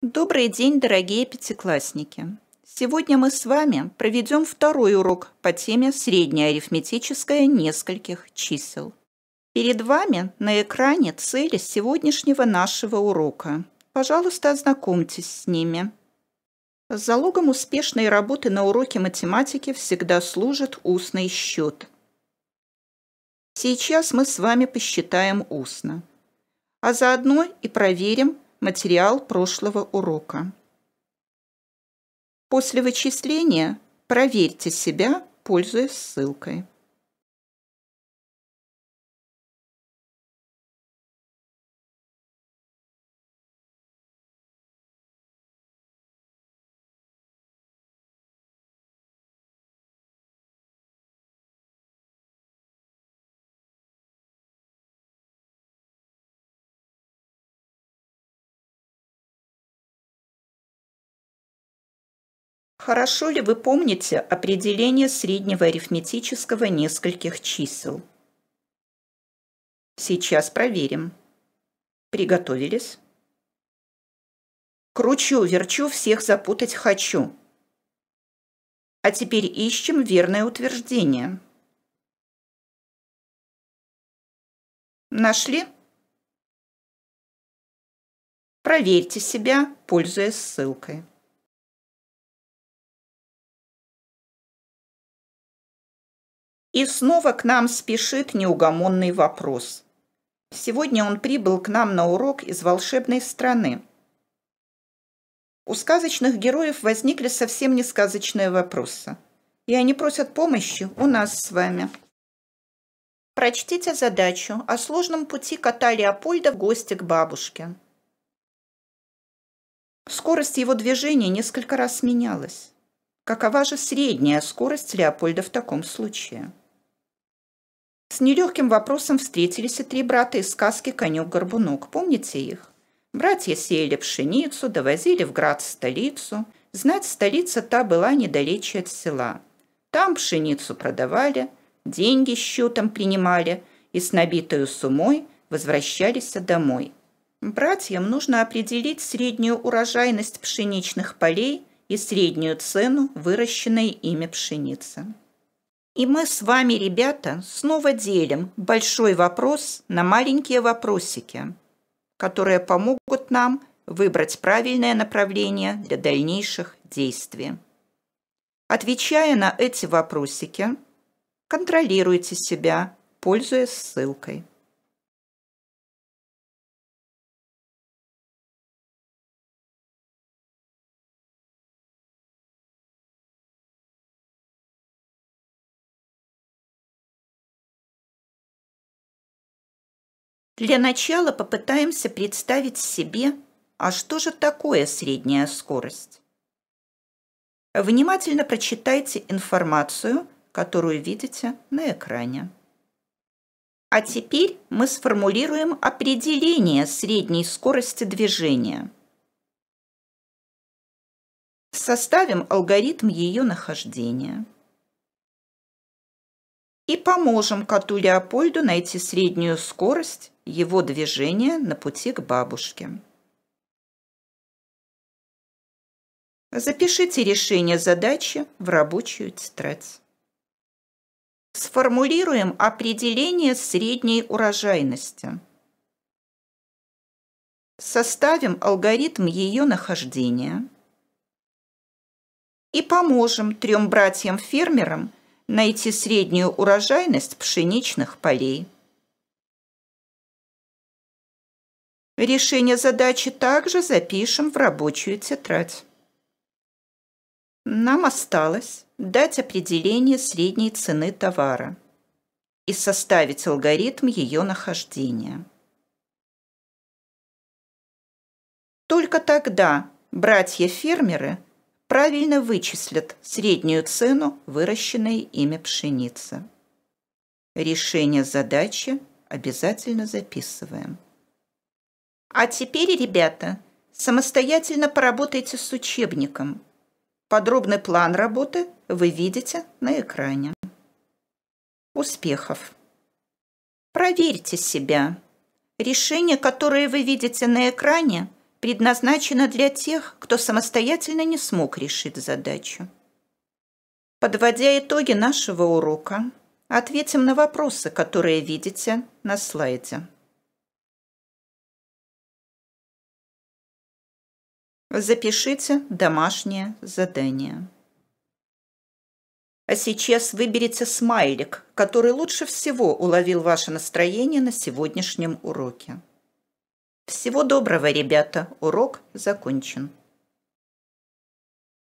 Добрый день, дорогие пятиклассники! Сегодня мы с вами проведем второй урок по теме «Среднеарифметическое нескольких чисел». Перед вами на экране цели сегодняшнего нашего урока. Пожалуйста, ознакомьтесь с ними. Залогом успешной работы на уроке математики всегда служит устный счет. Сейчас мы с вами посчитаем устно, а заодно и проверим, Материал прошлого урока. После вычисления проверьте себя, пользуясь ссылкой. Хорошо ли вы помните определение среднего арифметического нескольких чисел? Сейчас проверим. Приготовились? Кручу, верчу, всех запутать хочу. А теперь ищем верное утверждение. Нашли? Проверьте себя, пользуясь ссылкой. И снова к нам спешит неугомонный вопрос. Сегодня он прибыл к нам на урок из волшебной страны. У сказочных героев возникли совсем не сказочные вопросы. И они просят помощи у нас с вами. Прочтите задачу о сложном пути кота Леопольда в гости к бабушке. Скорость его движения несколько раз менялась. Какова же средняя скорость Леопольда в таком случае? С нелегким вопросом встретились и три брата из сказки «Конек-горбунок». Помните их? Братья сеяли пшеницу, довозили в град столицу. Знать, столица та была недалече от села. Там пшеницу продавали, деньги счетом принимали и с набитой сумой возвращались домой. Братьям нужно определить среднюю урожайность пшеничных полей и среднюю цену выращенной ими пшеницы. И мы с вами, ребята, снова делим большой вопрос на маленькие вопросики, которые помогут нам выбрать правильное направление для дальнейших действий. Отвечая на эти вопросики, контролируйте себя, пользуясь ссылкой. Для начала попытаемся представить себе, а что же такое средняя скорость. Внимательно прочитайте информацию, которую видите на экране. А теперь мы сформулируем определение средней скорости движения. Составим алгоритм ее нахождения и поможем коту Леопольду найти среднюю скорость его движения на пути к бабушке. Запишите решение задачи в рабочую тетрадь. Сформулируем определение средней урожайности. Составим алгоритм ее нахождения. И поможем трем братьям-фермерам найти среднюю урожайность пшеничных полей. Решение задачи также запишем в рабочую тетрадь. Нам осталось дать определение средней цены товара и составить алгоритм ее нахождения. Только тогда братья-фермеры – правильно вычислят среднюю цену выращенной ими пшеницы. Решение задачи обязательно записываем. А теперь, ребята, самостоятельно поработайте с учебником. Подробный план работы вы видите на экране. Успехов! Проверьте себя. Решения, которые вы видите на экране – предназначена для тех, кто самостоятельно не смог решить задачу. Подводя итоги нашего урока, ответим на вопросы, которые видите на слайде. Запишите домашнее задание. А сейчас выберите смайлик, который лучше всего уловил ваше настроение на сегодняшнем уроке. Всего доброго, ребята. Урок закончен.